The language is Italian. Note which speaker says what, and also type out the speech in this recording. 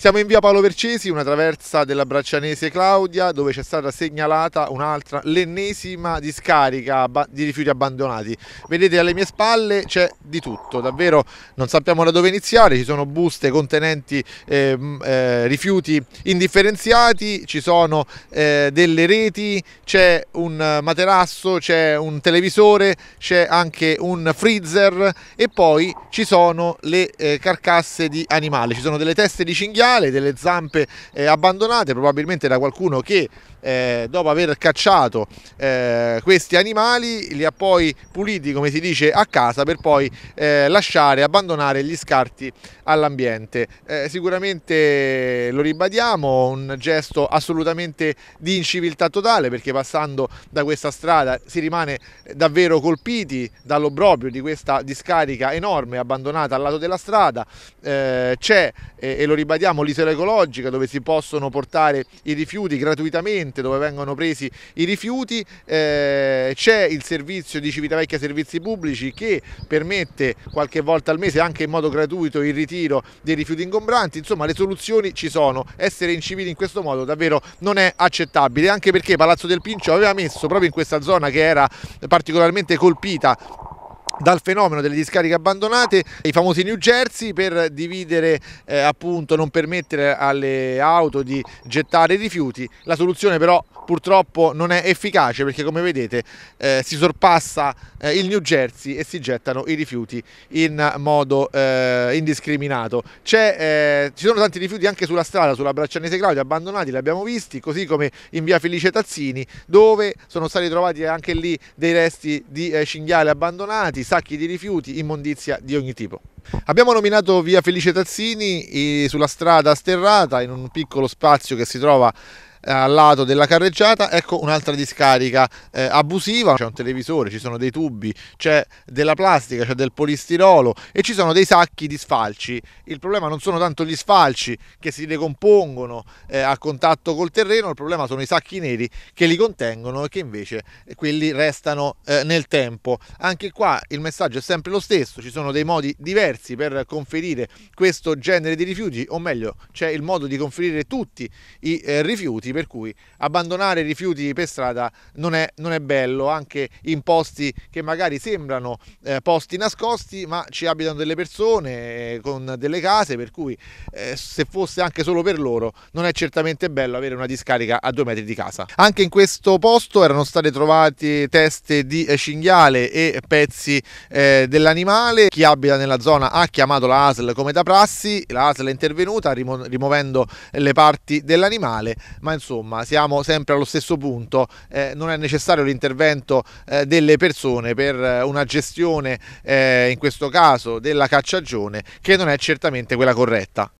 Speaker 1: Siamo in via Paolo Vercesi, una traversa della Braccianese Claudia, dove c'è stata segnalata un'altra, l'ennesima discarica di rifiuti abbandonati. Vedete alle mie spalle c'è di tutto, davvero non sappiamo da dove iniziare, ci sono buste contenenti eh, eh, rifiuti indifferenziati, ci sono eh, delle reti, c'è un materasso, c'è un televisore, c'è anche un freezer e poi ci sono le eh, carcasse di animali, ci sono delle teste di cinghiale verticale, delle zampe eh, abbandonate, probabilmente da qualcuno che eh, dopo aver cacciato eh, questi animali li ha poi puliti, come si dice, a casa per poi eh, lasciare, abbandonare gli scarti all'ambiente. Eh, sicuramente lo ribadiamo, un gesto assolutamente di inciviltà totale perché passando da questa strada si rimane davvero colpiti dall'obbrobrio di questa discarica enorme abbandonata al lato della strada. Eh, c'è, e lo ribadiamo, abbiamo l'isola ecologica dove si possono portare i rifiuti gratuitamente, dove vengono presi i rifiuti, eh, c'è il servizio di Civitavecchia Servizi Pubblici che permette qualche volta al mese anche in modo gratuito il ritiro dei rifiuti ingombranti, insomma le soluzioni ci sono, essere incivili in questo modo davvero non è accettabile, anche perché Palazzo del Pincio aveva messo proprio in questa zona che era particolarmente colpita dal fenomeno delle discariche abbandonate, i famosi New Jersey per dividere eh, appunto non permettere alle auto di gettare rifiuti. La soluzione però purtroppo non è efficace perché come vedete eh, si sorpassa eh, il New Jersey e si gettano i rifiuti in modo eh, indiscriminato. Eh, ci sono tanti rifiuti anche sulla strada, sulla Braccianese Claudia, abbandonati, li abbiamo visti, così come in via Felice Tazzini dove sono stati trovati anche lì dei resti di eh, cinghiale abbandonati, sacchi di rifiuti, immondizia di ogni tipo. Abbiamo nominato via Felice Tazzini eh, sulla strada sterrata in un piccolo spazio che si trova eh, al lato della carreggiata ecco un'altra discarica eh, abusiva c'è un televisore ci sono dei tubi c'è della plastica c'è del polistirolo e ci sono dei sacchi di sfalci il problema non sono tanto gli sfalci che si decompongono eh, a contatto col terreno il problema sono i sacchi neri che li contengono e che invece eh, quelli restano eh, nel tempo anche qua il messaggio è sempre lo stesso ci sono dei modi diversi per conferire questo genere di rifiuti o meglio c'è il modo di conferire tutti i eh, rifiuti per cui abbandonare i rifiuti per strada non è, non è bello, anche in posti che magari sembrano eh, posti nascosti, ma ci abitano delle persone eh, con delle case, per cui eh, se fosse anche solo per loro non è certamente bello avere una discarica a due metri di casa. Anche in questo posto erano state trovate teste di eh, cinghiale e pezzi eh, dell'animale. Chi abita nella zona ha chiamato la ASL come da prassi, la ASL è intervenuta rimuovendo le parti dell'animale, ma insomma siamo sempre allo stesso punto, eh, non è necessario l'intervento eh, delle persone per eh, una gestione eh, in questo caso della cacciagione che non è certamente quella corretta.